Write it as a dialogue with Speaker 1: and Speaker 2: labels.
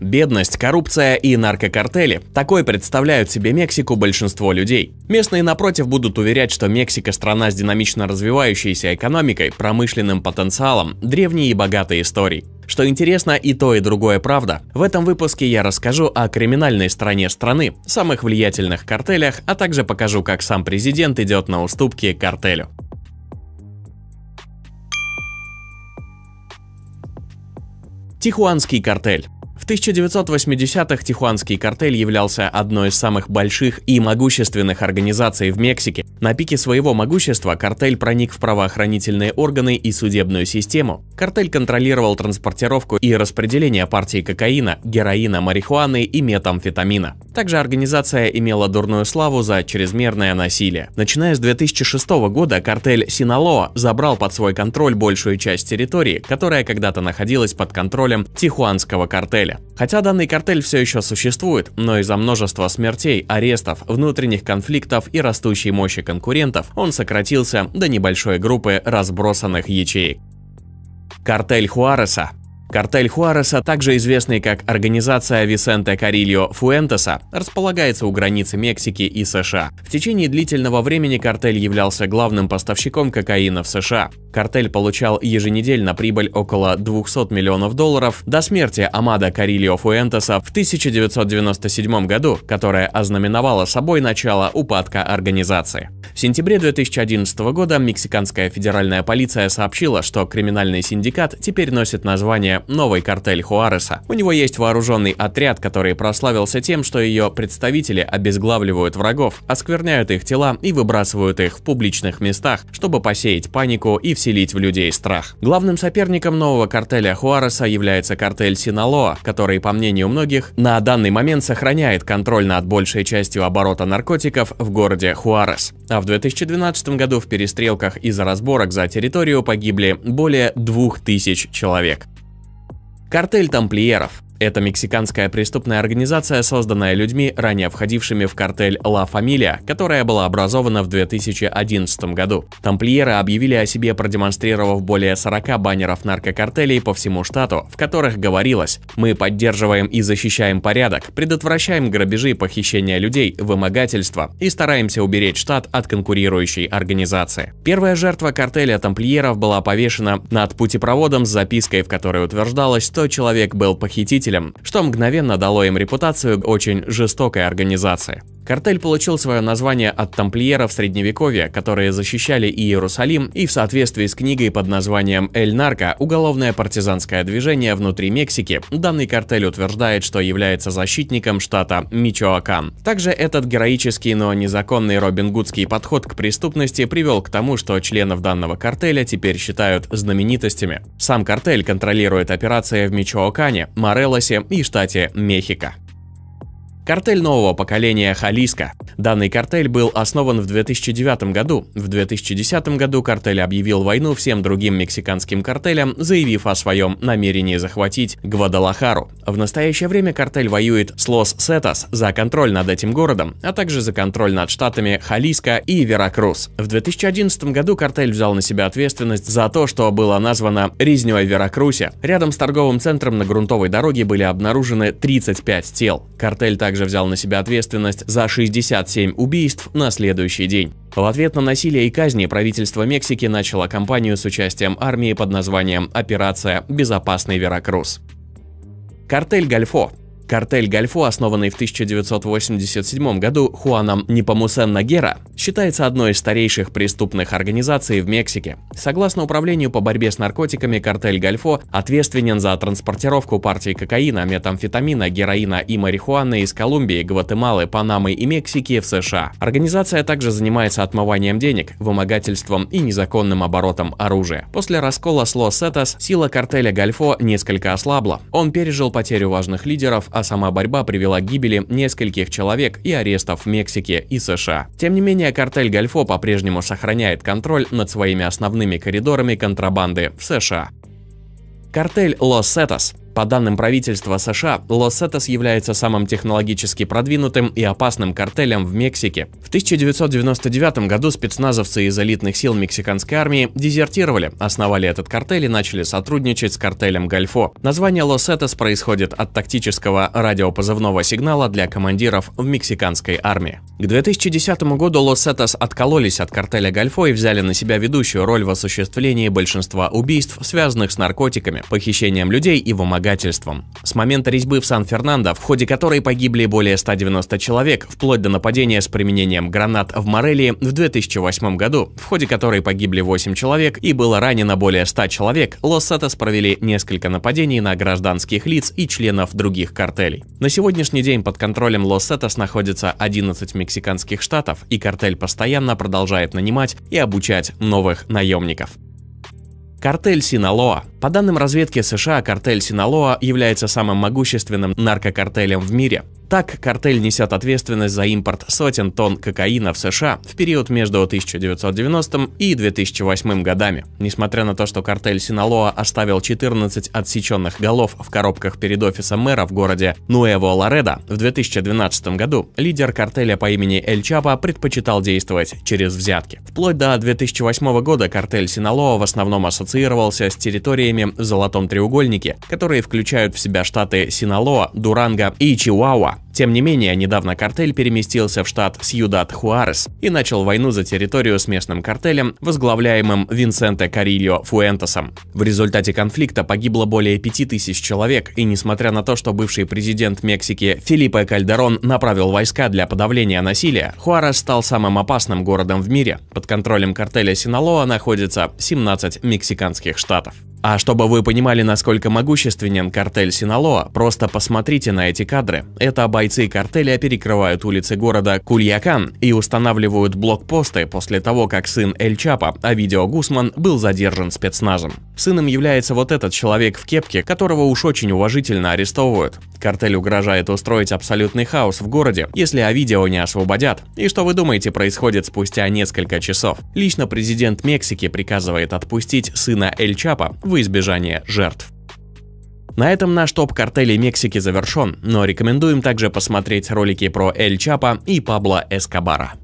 Speaker 1: Бедность, коррупция и наркокартели – такое представляют себе Мексику большинство людей. Местные, напротив, будут уверять, что Мексика – страна с динамично развивающейся экономикой, промышленным потенциалом, древней и богатой историей. Что интересно, и то, и другое правда. В этом выпуске я расскажу о криминальной стороне страны, самых влиятельных картелях, а также покажу, как сам президент идет на уступки картелю. Тихуанский картель в 1980-х Тихуанский картель являлся одной из самых больших и могущественных организаций в Мексике. На пике своего могущества картель проник в правоохранительные органы и судебную систему. Картель контролировал транспортировку и распределение партий кокаина, героина, марихуаны и метамфетамина. Также организация имела дурную славу за чрезмерное насилие. Начиная с 2006 года картель Синалоа забрал под свой контроль большую часть территории, которая когда-то находилась под контролем Тихуанского картеля. Хотя данный картель все еще существует, но из-за множества смертей, арестов, внутренних конфликтов и растущей мощи конкурентов он сократился до небольшой группы разбросанных ячеек. Картель Хуареса Картель Хуареса, также известный как Организация Висенте Карильо Фуэнтеса, располагается у границы Мексики и США. В течение длительного времени картель являлся главным поставщиком кокаина в США. Картель получал еженедельно прибыль около 200 миллионов долларов до смерти Амада Карильо Фуэнтеса в 1997 году, которая ознаменовала собой начало упадка организации. В сентябре 2011 года мексиканская федеральная полиция сообщила, что криминальный синдикат теперь носит название «Новый картель Хуареса». У него есть вооруженный отряд, который прославился тем, что ее представители обезглавливают врагов, оскверняют их тела и выбрасывают их в публичных местах, чтобы посеять панику и в вселить в людей страх. Главным соперником нового картеля Хуареса является картель Синалоа, который, по мнению многих, на данный момент сохраняет контроль над большей частью оборота наркотиков в городе Хуарес. А в 2012 году в перестрелках из-за разборок за территорию погибли более 2000 человек. Картель тамплиеров это мексиканская преступная организация, созданная людьми, ранее входившими в картель «Ла Фамилия», которая была образована в 2011 году. Тамплиеры объявили о себе, продемонстрировав более 40 баннеров наркокартелей по всему штату, в которых говорилось «Мы поддерживаем и защищаем порядок, предотвращаем грабежи, похищения людей, вымогательства и стараемся уберечь штат от конкурирующей организации». Первая жертва картеля тамплиеров была повешена над путепроводом с запиской, в которой утверждалось, что человек был похититель руководителем, что мгновенно дало им репутацию очень жестокой организации. Картель получил свое название от тамплиеров средневековья, которые защищали Иерусалим, и в соответствии с книгой под названием «Эль Нарко. Уголовное партизанское движение внутри Мексики», данный картель утверждает, что является защитником штата Мичоакан. Также этот героический, но незаконный Робин Гудский подход к преступности привел к тому, что членов данного картеля теперь считают знаменитостями. Сам картель контролирует операции в Мичоакане, Морелосе и штате Мехико. Картель нового поколения «Халиска». Данный картель был основан в 2009 году. В 2010 году картель объявил войну всем другим мексиканским картелям, заявив о своем намерении захватить Гвадалахару. В настоящее время картель воюет с Лос-Сетас за контроль над этим городом, а также за контроль над штатами Халиска и Веракрус. В 2011 году картель взял на себя ответственность за то, что было названо «Резнёй Веракрусе». Рядом с торговым центром на грунтовой дороге были обнаружены 35 тел. Картель также также взял на себя ответственность за 67 убийств на следующий день. В ответ на насилие и казни правительство Мексики начало кампанию с участием армии под названием «Операция «Безопасный Веракрус». Картель Гольфо Картель Гальфу, основанный в 1987 году Хуаном Непомусен Нагера, считается одной из старейших преступных организаций в Мексике. Согласно Управлению по борьбе с наркотиками, картель Гальфо ответственен за транспортировку партий кокаина, метамфетамина, героина и марихуаны из Колумбии, Гватемалы, Панамы и Мексики в США. Организация также занимается отмыванием денег, вымогательством и незаконным оборотом оружия. После раскола с Лос-Сетос сила картеля Гальфо несколько ослабла. Он пережил потерю важных лидеров, а сама борьба привела к гибели нескольких человек и арестов в Мексике и США. Тем не менее, картель Гольфо по-прежнему сохраняет контроль над своими основными коридорами контрабанды в США. Картель Лос Сетос по данным правительства США, Лос-Сетос является самым технологически продвинутым и опасным картелем в Мексике. В 1999 году спецназовцы из элитных сил мексиканской армии дезертировали, основали этот картель и начали сотрудничать с картелем Гальфо. Название Лос-Сетос происходит от тактического радиопозывного сигнала для командиров в мексиканской армии. К 2010 году Лос-Сетос откололись от картеля Гальфо и взяли на себя ведущую роль в осуществлении большинства убийств, связанных с наркотиками, похищением людей и вымоганием вспомогательством. С момента резьбы в Сан-Фернандо, в ходе которой погибли более 190 человек, вплоть до нападения с применением гранат в Морелии в 2008 году, в ходе которой погибли 8 человек и было ранено более 100 человек, Лос-Сатос провели несколько нападений на гражданских лиц и членов других картелей. На сегодняшний день под контролем Лос-Сатос находится 11 мексиканских штатов, и картель постоянно продолжает нанимать и обучать новых наемников. Картель Синалоа. По данным разведки США, картель Синалоа является самым могущественным наркокартелем в мире. Так, картель несет ответственность за импорт сотен тонн кокаина в США в период между 1990 и 2008 годами. Несмотря на то, что картель Синалоа оставил 14 отсеченных голов в коробках перед офисом мэра в городе Нуэво Лоредо, в 2012 году лидер картеля по имени Эль Чапа предпочитал действовать через взятки. Вплоть до 2008 года картель Синалоа в основном ассоциировался с территориями в Золотом Треугольнике, которые включают в себя штаты Синалоа, Дуранга и Чиуауа. Тем не менее, недавно картель переместился в штат Сьюдад-Хуарес и начал войну за территорию с местным картелем, возглавляемым Винсенте Карильо Фуэнтесом. В результате конфликта погибло более 5000 человек, и несмотря на то, что бывший президент Мексики Филиппе Кальдерон направил войска для подавления насилия, Хуарес стал самым опасным городом в мире. Под контролем картеля Синалоа находится 17 мексиканских штатов. А чтобы вы понимали, насколько могущественен картель Синалоа, просто посмотрите на эти кадры. Это бойцы картеля перекрывают улицы города Кульякан и устанавливают блокпосты после того, как сын Эль Чапа, а видео Гусман, был задержан спецназом. Сыном является вот этот человек в кепке, которого уж очень уважительно арестовывают. Картель угрожает устроить абсолютный хаос в городе, если Авидео не освободят. И что вы думаете происходит спустя несколько часов? Лично президент Мексики приказывает отпустить сына Эль Чапа во избежание жертв. На этом наш топ картелей Мексики завершен, но рекомендуем также посмотреть ролики про Эль Чапа и Пабло Эскобара.